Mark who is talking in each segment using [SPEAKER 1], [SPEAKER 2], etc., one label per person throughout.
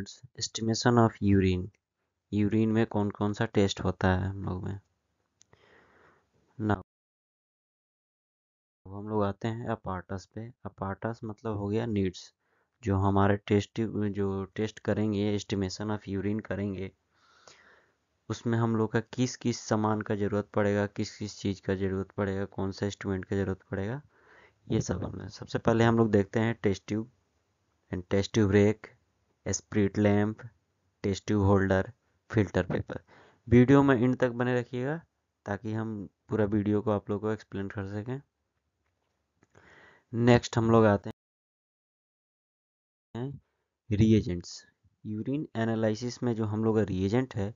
[SPEAKER 1] Results estimation of urine urine में कौन कौन सा टेस्ट होता है हम लोग में ना हम लोग आते हैं अपार्टस पे अपार्टस मतलब हो गया नीड्स जो हमारे टेस्ट जो टेस्ट करेंगे एस्टिमेशन ऑफ यूरिन करेंगे उसमें हम लोग का किस किस सामान का ज़रूरत पड़ेगा किस किस चीज़ का ज़रूरत पड़ेगा कौन सा इंस्ट्रूमेंट का ज़रूरत पड़ेगा ये सब हमें सबसे पहले हम लोग देखते हैं test tube and test tube rack spirit lamp test tube holder filter paper video में इंड तक बने रखिएगा ताकि हम पूरा वीडियो को आप लोगों को एक्सप्लेन कर सकें नेक्स्ट हम लोग आते हैं रिएजेंट्स यूरिन एनालिसिस में जो हम लोग का रिएजेंट है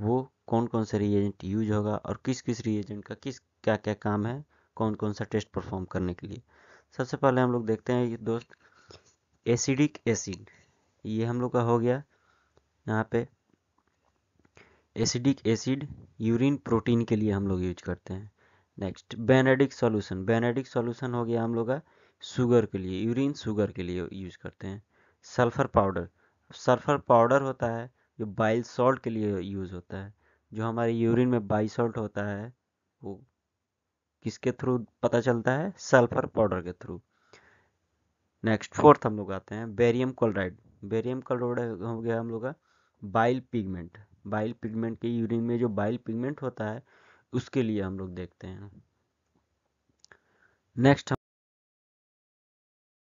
[SPEAKER 1] वो कौन कौन सा रिएजेंट यूज होगा और किस किस रिएजेंट का किस क्या क्या काम है कौन कौन सा टेस्ट परफॉर्म करने के लिए सबसे पहले हम लोग देखते हैं ये दोस्त एसिडिक एसिड ये हम लोग का हो गया यहाँ पे एसिडिक एसिड यूरिन प्रोटीन के लिए हम लोग यूज करते हैं next Benedict solution Benedict solution हो गया हम लोग का शुगर के लिए यूरिन शुगर के लिए यूज करते हैं सल्फर पाउडर सल्फर पाउडर होता है जो बाइल सॉल्ट के लिए यूज़ होता है जो हमारे यूरिन में बाइल सॉल्ट होता है वो किसके थ्रू पता चलता है सल्फर पाउडर के थ्रू नेक्स्ट फोर्थ हम लोग आते हैं बेरियम क्लोराइड बेरियम का रोड हो गया हम लोग का बाइल पिगमेंट बाइल पिगमेंट के यूरिन में जो बाइल पिगमेंट होता है उसके लिए हम लोग देखते हैं नेक्स्ट हम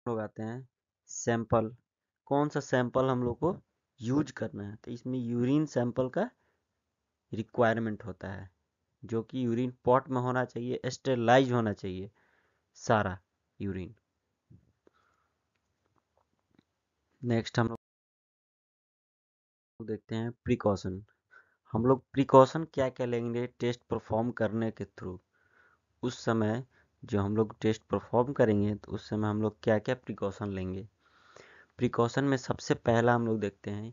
[SPEAKER 1] लोग आते हैं सैंपल कौन सा सैंपल हम लोग को यूज करना है तो इसमें यूरिन सैंपल का रिक्वायरमेंट होता है जो कि यूरिन पॉट में होना चाहिए स्टेलाइज होना चाहिए सारा यूरिन नेक्स्ट हम लोग देखते हैं प्रिकॉशन हम लोग प्रिकॉशन क्या क्या लेंगे टेस्ट परफॉर्म करने के थ्रू उस समय जो हम लोग टेस्ट परफॉर्म करेंगे तो उस समय हम लोग क्या क्या प्रिकॉशन लेंगे प्रिकॉशन में सबसे पहला हम लोग देखते हैं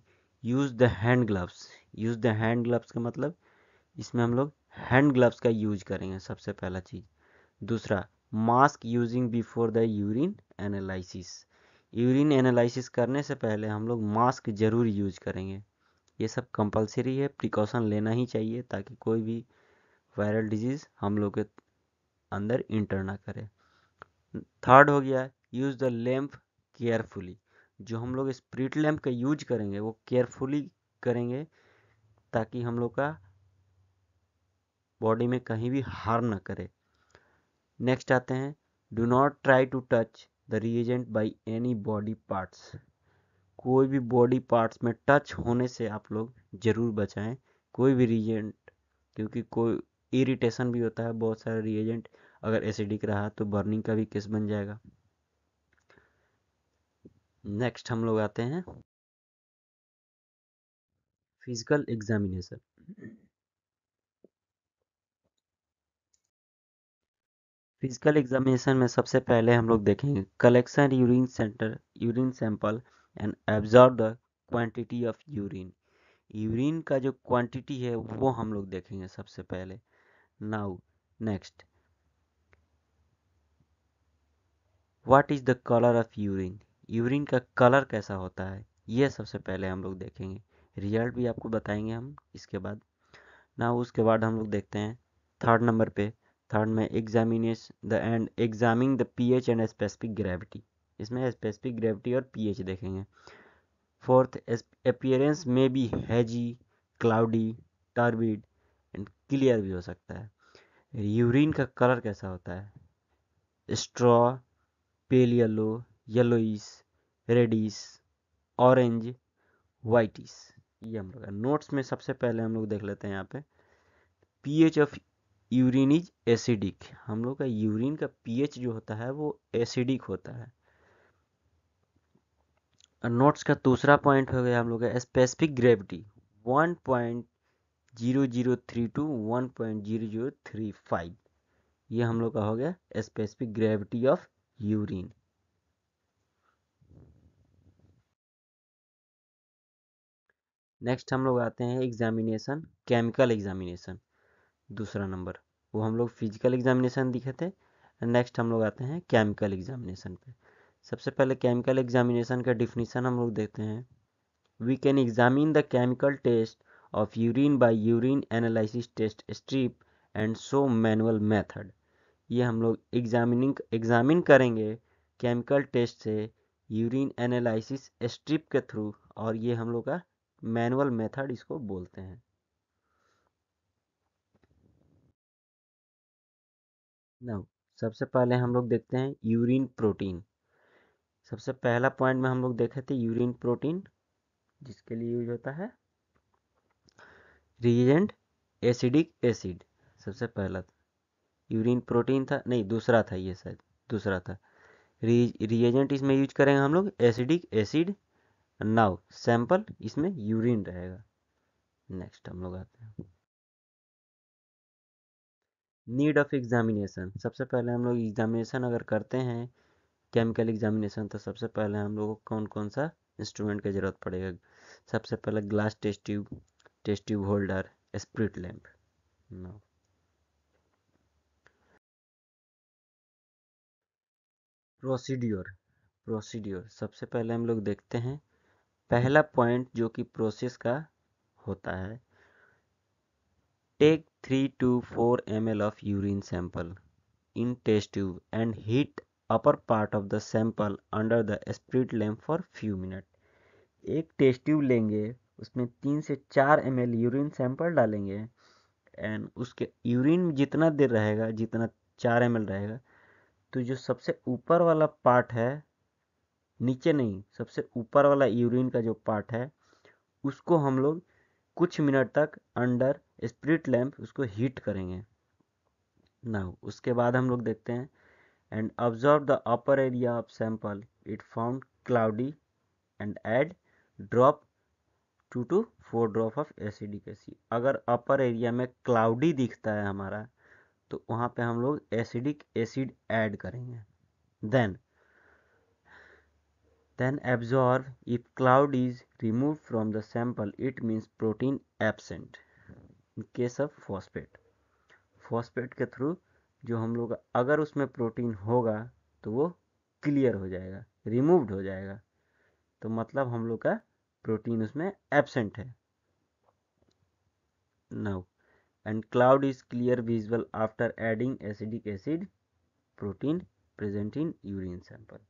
[SPEAKER 1] use the hand gloves use the hand gloves का मतलब इसमें हम लोग हैंड ग्लव्स का यूज करेंगे सबसे पहला चीज़ दूसरा mask using before the urine analysis urine analysis करने से पहले हम लोग मास्क ज़रूर यूज करेंगे ये सब कंपलसरी है प्रिकॉशन लेना ही चाहिए ताकि कोई भी वायरल डिजीज़ हम लोग के अंदर इंटर ना करे थर्ड हो गया यूज़ द लैम्प केयरफुली जो हम लोग स्प्रिट लैम्प का यूज करेंगे वो केयरफुली करेंगे ताकि हम लोग का बॉडी में कहीं भी हार्म ना करे नेक्स्ट आते हैं do not try to touch the reagent by any body parts कोई भी बॉडी पार्ट्स में टच होने से आप लोग ज़रूर बचाएं कोई भी रिएजेंट क्योंकि कोई इरिटेशन भी होता है बहुत सारे रिएजेंट अगर एसिडिक रहा तो बर्निंग का भी केस बन जाएगा नेक्स्ट हम लोग आते हैं फिजिकल एग्जामिनेशन फिजिकल एग्जामिनेशन में सबसे पहले हम लोग देखेंगे collection urine center urine sample and absorb the quantity of urine urine का जो क्वांटिटी है वो हम लोग देखेंगे सबसे पहले now next what is the colour of urine urine का कलर कैसा होता है ये सबसे पहले हम लोग देखेंगे रिजल्ट भी आपको बताएंगे हम इसके बाद ना उसके बाद हम लोग देखते हैं थर्ड नंबर पे थर्ड में examines the and examining the pH and specific gravity इसमें स्पेसिफिक ग्रेविटी और पीएच देखेंगे fourth appearance may be hazy cloudy turbid and clear भी हो सकता है यूरिन का कलर कैसा होता है straw pale yellow yellowish reddish orange whitish ये हम लोग नोट्स में सबसे पहले हम लोग देख लेते हैं यहाँ पे pH of urine is acidic हम लोग का यूरिन का पीएच जो होता है वो एसिडिक होता है नोट्स का दूसरा पॉइंट हो गया हम लोग का स्पेसिफिक ग्रेविटी 1.0032 टू 1.0035 ये हम लोग का हो गया specific gravity of urine next हम लोग आते हैं एग्जामिनेशन केमिकल एग्जामिनेशन दूसरा नंबर वो हम लोग फिजिकल एग्जामिनेशन दिखे थे नेक्स्ट हम लोग आते हैं केमिकल एग्जामिनेशन पे सबसे पहले केमिकल एग्जामिनेशन का डिफिनीसन हम लोग देखते हैं we can examine the chemical test of urine by urine analysis test strip and so manual method ये हम लोग एग्जामिनिंग एग्जामिन करेंगे केमिकल टेस्ट से यूरिन एनालिसिस स्ट्रिप के थ्रू और ये हम लोग का मैनुअल मेथड इसको बोलते हैं नाउ सबसे पहले हम लोग देखते हैं यूरिन प्रोटीन सबसे पहला पॉइंट में हम लोग देखे थे यूरिन प्रोटीन जिसके लिए यूज होता है रिएजेंट एसिडिक एसिड सबसे पहला था यूरिन प्रोटीन था नहीं दूसरा था ये शायद दूसरा था रिएजेंट इसमें यूज करेंगे हम लोग एसिडिक एसिड नाउ सैंपल इसमें यूरिन रहेगा नेक्स्ट हम लोग आते हैं नीड ऑफ़ एग्जामिनेशन सबसे पहले हम लोग एग्जामिनेशन अगर करते हैं केमिकल एग्जामिनेशन तो सबसे पहले हम लोग को कौन कौन सा इंस्ट्रूमेंट की ज़रूरत पड़ेगा सबसे पहले glass test tube test tube holder spirit lamp no procedure procedure सबसे पहले हम लोग देखते हैं पहला पॉइंट जो कि प्रोसेस का होता है take 3 to 4 ml of urine sample in test tube and heat upper part of the sample under the spirit lamp for few minutes. एक टेस्ट ट्यूब लेंगे उसमें तीन से चार एम एल यूरिन सैंपल डालेंगे एंड उसके यूरिन जितना देर रहेगा जितना चार एम एल रहेगा तो जो सबसे ऊपर वाला पार्ट है नीचे नहीं सबसे ऊपर वाला यूरिन का जो पार्ट है उसको हम लोग कुछ मिनट तक अंडर स्प्रिट लैम्प उसको हीट करेंगे नाउ उसके बाद हम लोग देखते हैं and observe the upper area of sample it found cloudy and add drop two to four drop of acidic acid अगर अपर एरिया में क्लाउडी दिखता है हमारा तो वहाँ पे हम लोग एसिडिक एसिड ऐड करेंगे then then absorb if cloud is removed from the sample it means protein absent in case of phosphate phosphate के थ्रू जो हम लोग अगर उसमें प्रोटीन होगा तो वो क्लियर हो जाएगा रिमूव्ड हो जाएगा तो मतलब हम लोग का प्रोटीन उसमें एबसेंट है now and cloud is clear visual after adding acidic acid protein present in urine sample